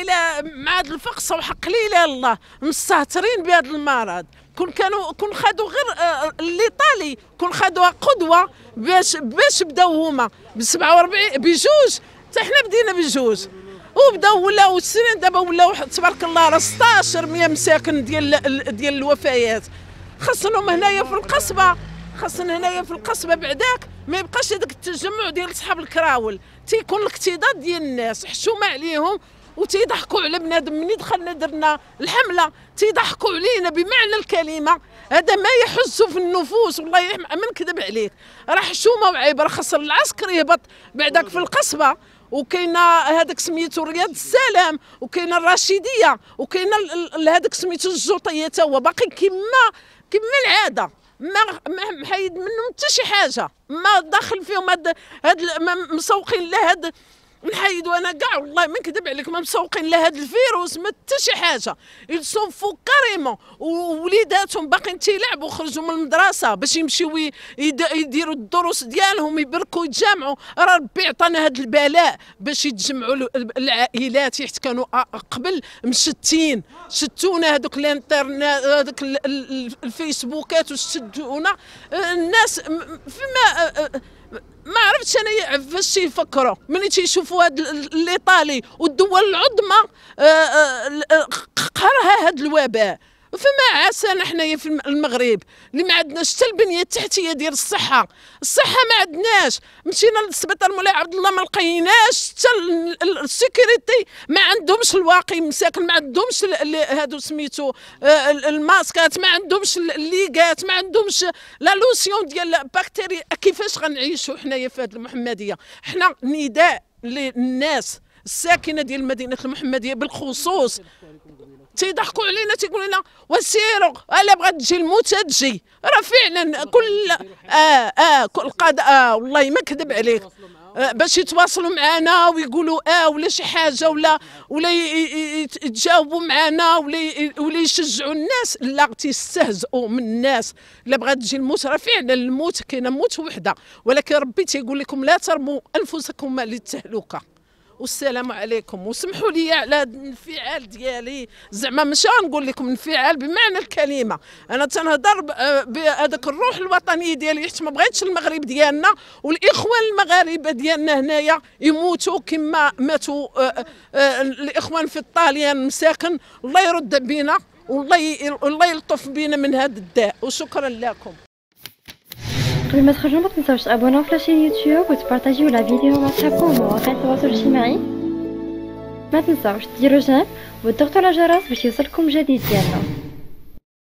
الى مع هذا الفقصه وحق ليله الله مستهترين بهذا المرض كون كانوا كون خدوا غير آه، الايطالي كون خدوها قدوه باش باش بداو هما ب 47 بجوج حتى حنا بدينا بجوج وبداو ولاو السنين دابا ولاو تبارك الله راه 16 100 مساكن ديال ديال الوفيات خاصهم هنايا في القصبه خاصنا هنايا في القصبه بعداك ما يبقاش هذاك التجمع ديال صحاب الكراول تيكون الاكتضاد ديال الناس حشومه عليهم وتيضحكوا على بنادم من دخلنا درنا الحمله تيضحكوا علينا بمعنى الكلمه هذا ما يحز في النفوس والله ما نكذب عليك راه حشومه وعيب راه خسر العسكر يهبط بعدك في القصبه وكاينه هذاك سميتو رياض السلام وكاينه الرشيديه وكاينه هذاك سميتو الجوطيه تا هو باقي كما كما العاده ما محيد منهم حتى شي حاجه ما داخل فيهم هاد مسوقين لا هاد نحيد وانا كاع والله ما نكذب عليك ما مسوقين لهذا الفيروس ما حتى شي حاجه فو كاريمون ووليداتهم باقيين تيلعبوا خرجوا من المدرسه باش يمشيو يديروا الدروس ديالهم يبركوا يتجمعوا راه ربي عطانا هذا البلاء باش يتجمعوا العائلات حيت كانوا آه، آه، قبل مشتين شتونا هذوك الانترنت هذوك الفيسبوكات وشدونا الناس فيما آه، عرفتش انا فاش يفكروا ملي تيشوفوا هاد الايطالي والدول العظمى آه، آه، آه، قهرها هاد الوباء فما عسانا حنايا في المغرب اللي ما عندناش حتى البنيه التحتيه ديال الصحه الصحه ما عندناش مشينا للسبيطار مولاي عبد الله ما لقيناش حتى السيكوريتي ما عندهمش الواقي مساكن ما عندهمش هادو سميتو آه، الماسكات ما عندهمش الليغات ما عندهمش لا لوسيون ديال البكتيريا كيفاش غنعيشوا حنايا في هذه المحمديه حنا نداء للناس الساكنه ديال مدينه المحمديه بالخصوص تيضحكوا علينا تيقولوا لنا وسيروا الا بغات تجي الموت تجي راه فعلا كل اه اه كل قضاء آه والله ما كذب عليك آه، باش يتواصلوا معنا ويقولوا اه ولا شي حاجه ولا ولا يتجاوبوا معنا ولا ولا يشجعوا الناس لا تيستهزئوا من الناس الا بغات تجي الموت راه فعلا الموت كاينه موت وحده ولكن ربي تيقول لكم لا ترموا انفسكم للتهلكه والسلام عليكم وسمحوا لي على الانفعال ديالي زعما مش نقول لكم انفعال بمعنى الكلمه انا تنهضر آه، بهذاك الروح الوطنيه ديالي حيت ما بغيتش المغرب ديالنا والاخوان المغاربه ديالنا هنايا يموتوا كما ماتوا آه، آه، الاخوان في الطاليان مساكن الله يرد بينا والله والله يلطف بينا من هذا الداء وشكرا لكم Pour mettre un petit abonnez-vous à la chaîne YouTube et partagez la vidéo à de vous Maintenant, je vous dis à vous la vous abonner comme j'ai